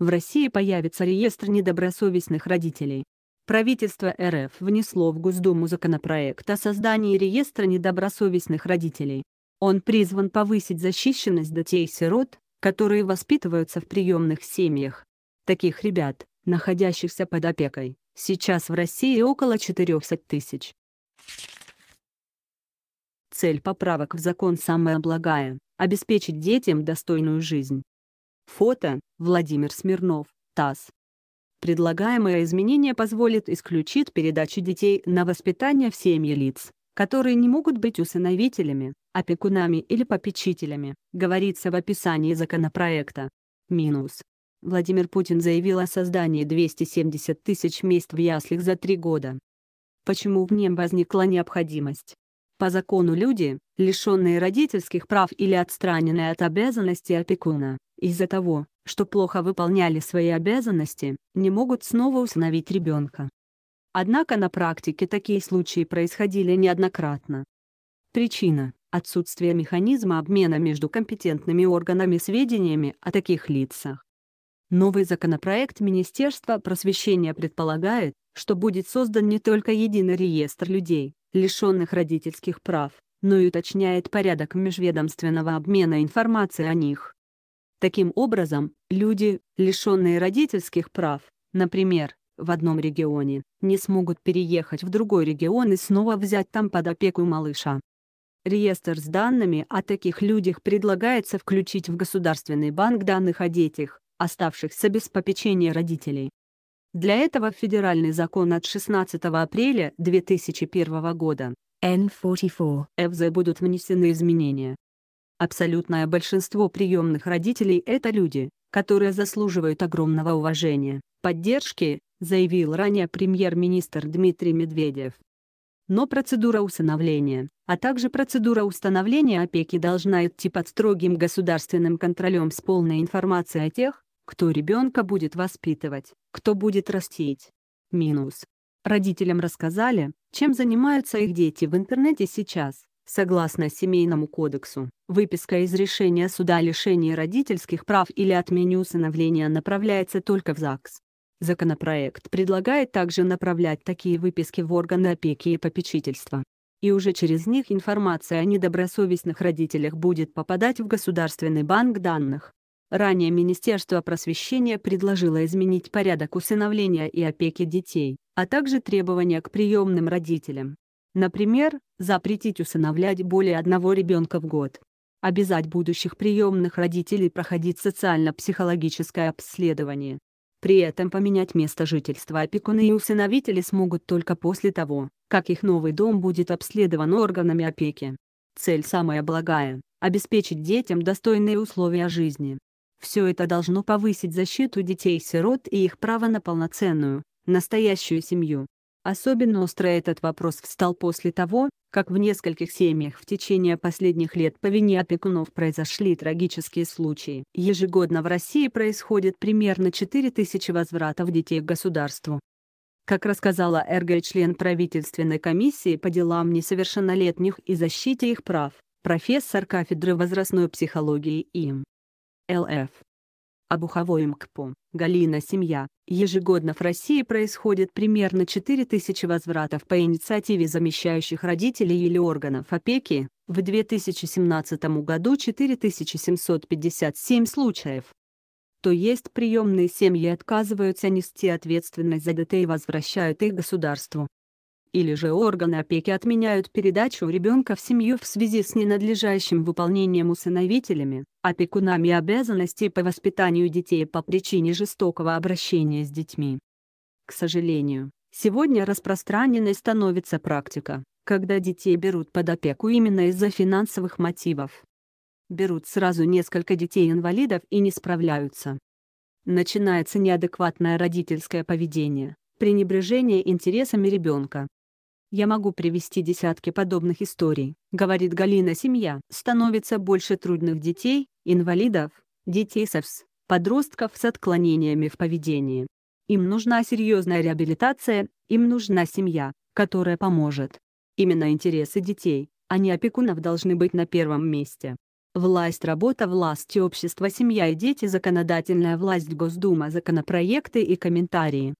В России появится реестр недобросовестных родителей. Правительство РФ внесло в Госдуму законопроект о создании реестра недобросовестных родителей. Он призван повысить защищенность детей-сирот, которые воспитываются в приемных семьях. Таких ребят, находящихся под опекой, сейчас в России около 400 тысяч. Цель поправок в закон самая благая – обеспечить детям достойную жизнь. Фото Владимир Смирнов, ТАСС. Предлагаемое изменение позволит исключить передачу детей на воспитание в семьи лиц, которые не могут быть усыновителями, опекунами или попечителями, говорится в описании законопроекта. Минус. Владимир Путин заявил о создании 270 тысяч мест в яслях за три года. Почему в нем возникла необходимость? По закону люди, лишенные родительских прав или отстраненные от обязанностей опекуна, из-за того, что плохо выполняли свои обязанности, не могут снова установить ребенка. Однако на практике такие случаи происходили неоднократно. Причина – отсутствие механизма обмена между компетентными органами сведениями о таких лицах. Новый законопроект Министерства просвещения предполагает, что будет создан не только единый реестр людей, лишенных родительских прав, но и уточняет порядок межведомственного обмена информацией о них. Таким образом, люди, лишенные родительских прав, например, в одном регионе, не смогут переехать в другой регион и снова взять там под опеку малыша. Реестр с данными о таких людях предлагается включить в Государственный банк данных о детях, оставшихся без попечения родителей. Для этого федеральный закон от 16 апреля 2001 года N44 ФЗ будут внесены изменения. Абсолютное большинство приемных родителей – это люди, которые заслуживают огромного уважения, поддержки, заявил ранее премьер-министр Дмитрий Медведев. Но процедура усыновления, а также процедура установления опеки должна идти под строгим государственным контролем с полной информацией о тех, кто ребенка будет воспитывать, кто будет растить. Минус. Родителям рассказали, чем занимаются их дети в интернете сейчас. Согласно Семейному кодексу, выписка из решения суда о лишении родительских прав или отмене усыновления направляется только в ЗАГС. Законопроект предлагает также направлять такие выписки в органы опеки и попечительства. И уже через них информация о недобросовестных родителях будет попадать в Государственный банк данных. Ранее Министерство просвещения предложило изменить порядок усыновления и опеки детей, а также требования к приемным родителям. Например, запретить усыновлять более одного ребенка в год. Обязать будущих приемных родителей проходить социально-психологическое обследование. При этом поменять место жительства опекуны и усыновители смогут только после того, как их новый дом будет обследован органами опеки. Цель самая благая – обеспечить детям достойные условия жизни. Все это должно повысить защиту детей-сирот и их право на полноценную, настоящую семью. Особенно остро этот вопрос встал после того, как в нескольких семьях в течение последних лет по вине опекунов произошли трагические случаи. Ежегодно в России происходит примерно 4000 возвратов детей к государству. Как рассказала Эрга, член правительственной комиссии по делам несовершеннолетних и защите их прав, профессор кафедры возрастной психологии им. ЛФ. Обуховой МКПО, Галина Семья. Ежегодно в России происходит примерно 4000 возвратов по инициативе замещающих родителей или органов опеки, в 2017 году 4757 случаев. То есть приемные семьи отказываются нести ответственность за детей и возвращают их государству или же органы опеки отменяют передачу ребенка в семью в связи с ненадлежащим выполнением усыновителями, опекунами обязанностей по воспитанию детей по причине жестокого обращения с детьми. К сожалению, сегодня распространенной становится практика, когда детей берут под опеку именно из-за финансовых мотивов. Берут сразу несколько детей-инвалидов и не справляются. Начинается неадекватное родительское поведение, пренебрежение интересами ребенка, я могу привести десятки подобных историй, говорит Галина. Семья становится больше трудных детей, инвалидов, детей с подростков с отклонениями в поведении. Им нужна серьезная реабилитация, им нужна семья, которая поможет. Именно интересы детей, а не опекунов должны быть на первом месте. Власть, работа, власть, общества, семья и дети, законодательная власть, Госдума, законопроекты и комментарии.